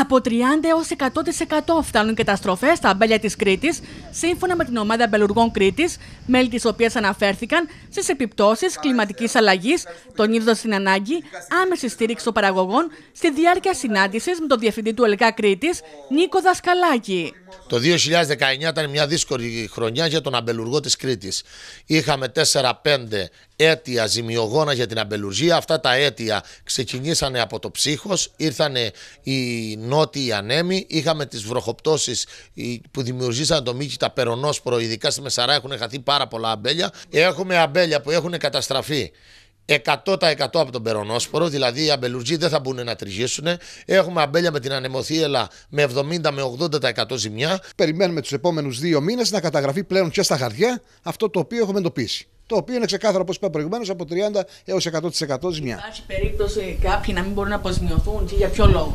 Από 30 έως 100% φτάνουν οι καταστροφές στα αμπέλια της Κρήτης, σύμφωνα με την ομάδα αμπελουργών Κρήτης, μέλη της οποίας αναφέρθηκαν στις επιπτώσεις κλιματικής αλλαγής, τονίζοντας στην ανάγκη άμεση στήριξη των παραγωγών στη διάρκεια συνάντησης με τον Διευθυντή του ΕΛΚΑ Κρήτης, Νίκο Δασκαλάκη. Το 2019 ήταν μια δύσκολη χρονιά για τον αμπελουργό της Κρήτης. Είχαμε 4-5 αίτια ζημιογόνα για την αμπελουργία. Αυτά τα αίτια ξεκινήσανε από το ψύχος, ήρθαν οι νότιοι ανέμοι, είχαμε τις βροχοπτώσεις που δημιουργήσαν το μήκη τα περονόσπορο, ειδικά στη Μεσαρά έχουν χαθεί πάρα πολλά αμπέλια. Έχουμε αμπέλια που έχουν καταστραφεί 100% από τον περονόσπορο, δηλαδή οι αμπελουργοί δεν θα μπουν να τριγύσουν. Έχουμε αμπέλια με την ανεμοθύελα με 70 με 80% ζημιά. Περιμένουμε τους επόμενους δύο μήνες να καταγραφεί πλέον και στα χαρτιά αυτό το οποίο έχουμε εντοπίσει. Το οποίο είναι ξεκάθαρο, όπως είπα προηγουμένως, από 30 έω 100% ζημιά. Υπάρχει περίπτωση κάποιοι να μην μπορούν να αποζημιωθούν και για ποιο λόγο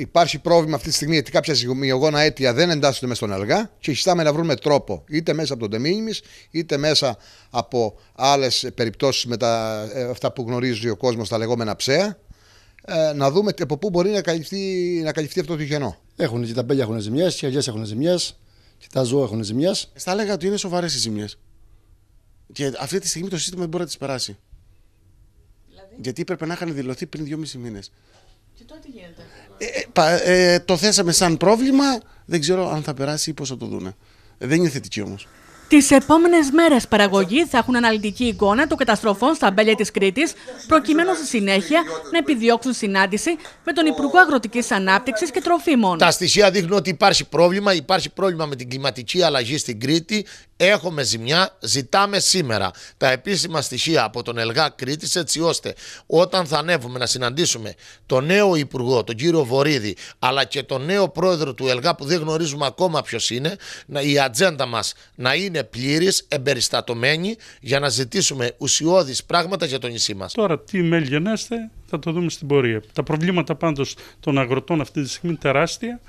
υπάρχει πρόβλημα αυτή τη στιγμή γιατί κάποια ζημιογόνα αίτια δεν εντάσσονται μέσα στον αλγά και χιστάμε να βρούμε τρόπο είτε μέσα από τον τεμήνιμη είτε μέσα από άλλες περιπτώσεις με τα, ε, αυτά που γνωρίζει ο κόσμος, τα λεγόμενα ψέα, ε, να δούμε από πού μπορεί να καλυφθεί, να καλυφθεί αυτό το γενό. Έχουν και τα μπέλια έχουν ζημιές, οι αγιέ έχουν ζημιές, και τα ζώα έχουν ζημιέ. Θα ε, έλεγα ότι είναι σοβαρές οι ζημιές. Και αυτή τη στιγμή το σύστημα δεν μπορεί να τις περάσει. Δηλαδή? Γιατί έπρεπε να είχαν δηλωθεί πριν δυο μήνε τι γίνεται. Ε, ε, ε, το θέσαμε σαν πρόβλημα, δεν ξέρω αν θα περάσει ή πώς θα το δούνε. Ε, δεν είναι θετική όμως. Τις επόμενες μέρες παραγωγή θα έχουν αναλυτική εικόνα των καταστροφών στα μπέλια της Κρήτης, προκειμένου στη συνέχεια να επιδιώξουν συνάντηση με τον Υπουργό Αγροτικής Ανάπτυξης και Τροφίμων. Τα στοιχεία δείχνουν ότι υπάρχει πρόβλημα. Υπάρχει πρόβλημα με την κλιματική αλλαγή στην Κρήτη. Έχουμε ζημιά. Ζητάμε σήμερα τα επίσημα στοιχεία από τον Ελγά Κρήτης, έτσι ώστε όταν θα ανέβουμε να συναντήσουμε τον νέο Υπουργό, τον κύριο Βορύδη, αλλά και τον νέο πρόεδρο του Ελγά που δεν γνωρίζουμε ακόμα ποιος είναι, η ατζέντα μας να είναι είναι πλήρης, εμπεριστατωμένη για να ζητήσουμε ουσιώδεις πράγματα για το νησί μας. Τώρα, τι μέλγενέστε, θα το δούμε στην πορεία. Τα προβλήματα πάντως των αγροτών αυτή τη στιγμή είναι τεράστια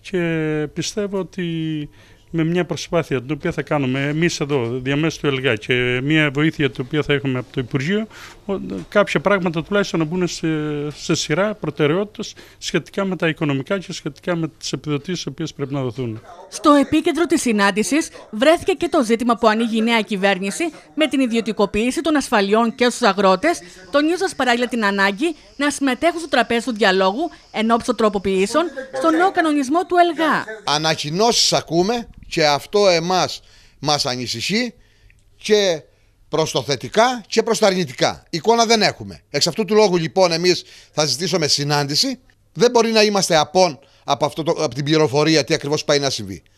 και πιστεύω ότι με μια προσπάθεια την οποία θα κάνουμε εμείς εδώ, διαμέσου του ΕΛΓΑ και μια βοήθεια την οποία θα έχουμε από το Υπουργείο, κάποια πράγματα τουλάχιστον να μπουν σε, σειρά προτεραιότητα σχετικά με τα οικονομικά και σχετικά με τις επιδοτήσεις οι οποίες πρέπει να δοθούν. Στο επίκεντρο της συνάντησης βρέθηκε και το ζήτημα που ανοίγει η νέα κυβέρνηση με την ιδιωτικοποίηση των ασφαλιών και στους αγρότες, τονίζοντας παράλληλα την ανάγκη να συμμετέχουν στο τραπέζι του διαλόγου εν ώψη τροποποιήσεων στον νέο κανονισμό του ΕΛΓΑ. Ανακοινώσεις ακούμε και αυτό εμάς μας ανησυχεί και προ το θετικά και προ τα αρνητικά. Εικόνα δεν έχουμε. Εξ αυτού του λόγου λοιπόν εμείς θα ζητήσουμε συνάντηση. Δεν μπορεί να είμαστε απόν από, αυτό το, από την πληροφορία τι ακριβώς πάει να συμβεί.